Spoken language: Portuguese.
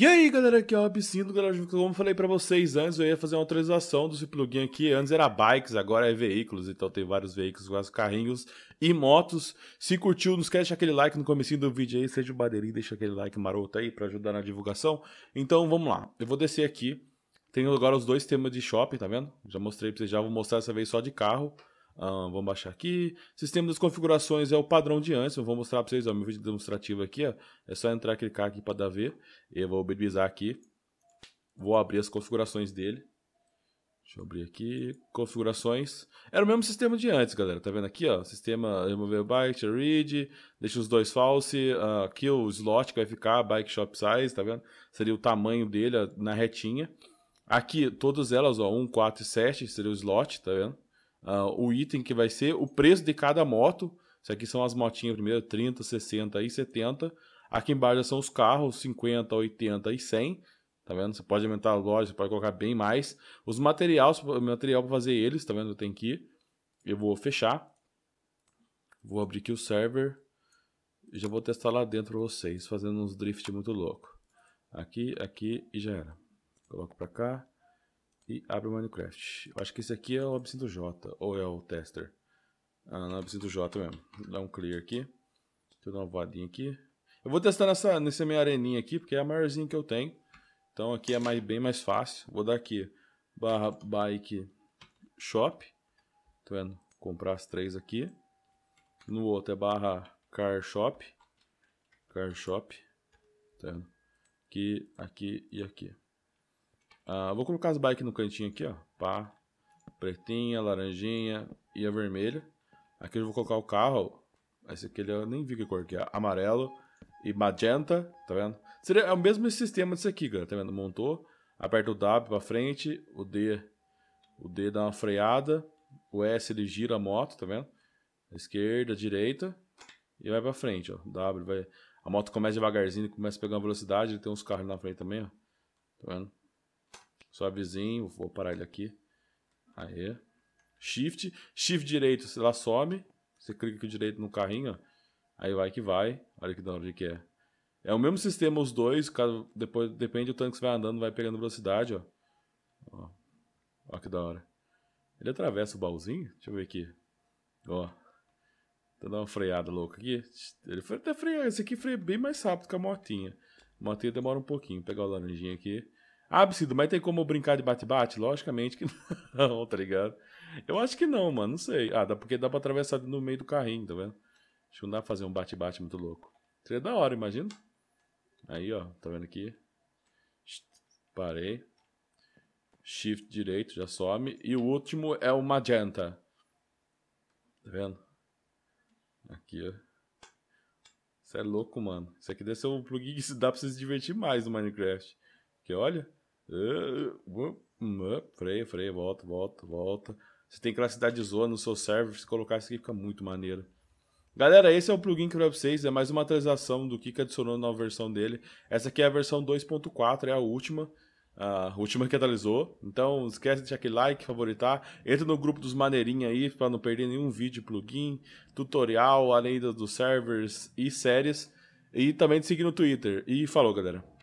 E aí galera, aqui é o Abcindo, galera, como eu falei pra vocês antes, eu ia fazer uma atualização desse plugin aqui, antes era bikes, agora é veículos, então tem vários veículos, vários carrinhos e motos. Se curtiu, não esquece de deixar aquele like no comecinho do vídeo aí, seja o badeirinho, deixa aquele like maroto aí pra ajudar na divulgação. Então vamos lá, eu vou descer aqui, tenho agora os dois temas de shopping, tá vendo? Já mostrei pra vocês, já vou mostrar essa vez só de carro. Um, ah, vamos baixar aqui. Sistema das configurações é o padrão de antes. Eu vou mostrar para vocês, o meu vídeo demonstrativo aqui, ó. É só entrar e clicar aqui para dar ver. Eu vou bebilizar aqui. Vou abrir as configurações dele. Deixa eu abrir aqui. Configurações. Era o mesmo sistema de antes, galera. Tá vendo aqui, ó? Sistema remover byte, read, deixa os dois false. Uh, aqui o slot que vai ficar, bike shop size, tá vendo? Seria o tamanho dele ó, na retinha. Aqui, todas elas, ó, 1, 4 e 7, seria o slot, tá vendo? uh, o item que vai ser, o preço de cada moto. Isso aqui são as motinhas primeiro, 30, 60 e 70. Aqui embaixo são os carros, 50, 80 e 100. Tá vendo? Você pode aumentar a loja, você pode colocar bem mais. Os materiais, material para fazer eles, tá vendo? Eu tenho aqui. Eu vou fechar. Vou abrir aqui o server. E já vou testar lá dentro pra vocês, fazendo uns drift muito louco. Aqui, aqui e já era. Coloco para cá. E abre o Minecraft. Eu acho que esse aqui é o Absinto J, ou é o Tester. Ah, não, é Absinto J mesmo. Dá um clear aqui. Deixa eu dar uma voadinha aqui. Eu vou testar nessa, nessa minha areninha aqui, porque é a maiorzinha que eu tenho. Então aqui é mais, bem mais fácil. Vou dar aqui, barra bike shop. tô tá vendo? Comprar as três aqui. No outro é barra car shop. Car shop. Tá vendo? Aqui, aqui e aqui. Ah, vou colocar as bikes no cantinho aqui, ó. Pá. Pretinha, laranjinha e a vermelha. Aqui eu vou colocar o carro. Esse aqui eu nem vi que cor que é. Amarelo e magenta, tá vendo? Seria é o mesmo sistema disso aqui, cara, tá vendo? Montou, aperta o W pra frente, o D, o D dá uma freada, o S ele gira a moto, tá vendo? Esquerda, direita e vai pra frente, ó. W vai... A moto começa devagarzinho, começa a pegar uma velocidade, ele tem uns carros na frente também, ó. Tá vendo? Suavezinho, vou parar ele aqui. Aê. Shift, Shift direito, você lá some. Você clica com o direito no carrinho, ó. Aí vai que vai. Olha que da hora que é. É o mesmo sistema os dois, caso, depois depende do tanto que você vai andando, vai pegando velocidade, ó. Ó, ó que da hora. Ele atravessa o baúzinho? Deixa eu ver aqui. Ó. tá dando uma freada louca aqui. Ele foi até frear. Esse aqui freia bem mais rápido que a motinha. A motinha demora um pouquinho. Vou pegar o laranjinha aqui. Absurdo, mas tem como brincar de bate-bate? Logicamente que não, tá ligado? Eu acho que não, mano, não sei. Ah, dá, porque dá pra atravessar no meio do carrinho, tá vendo? Acho que não dá pra fazer um bate-bate muito louco. Seria da hora, imagina. Aí, ó, tá vendo aqui? Parei. Shift direito, já some. E o último é o magenta. Tá vendo? Aqui, ó. Isso é louco, mano. Isso aqui deve ser um plugin que dá pra você se divertir mais no Minecraft. Porque olha. Freia, é, é, freia, volta, volta, volta. Você tem cidade de zona no seu server, se colocar isso aqui fica muito maneiro. Galera, esse é o plugin que eu pra vocês, é mais uma atualização do que adicionou na versão dele. Essa aqui é a versão 2.4, é a última, a última que atualizou. Então, esquece de deixar aquele like, favoritar. Entra no grupo dos maneirinhos aí, para não perder nenhum vídeo, plugin, tutorial, além dos servers e séries. E também de seguir no Twitter. E falou, galera.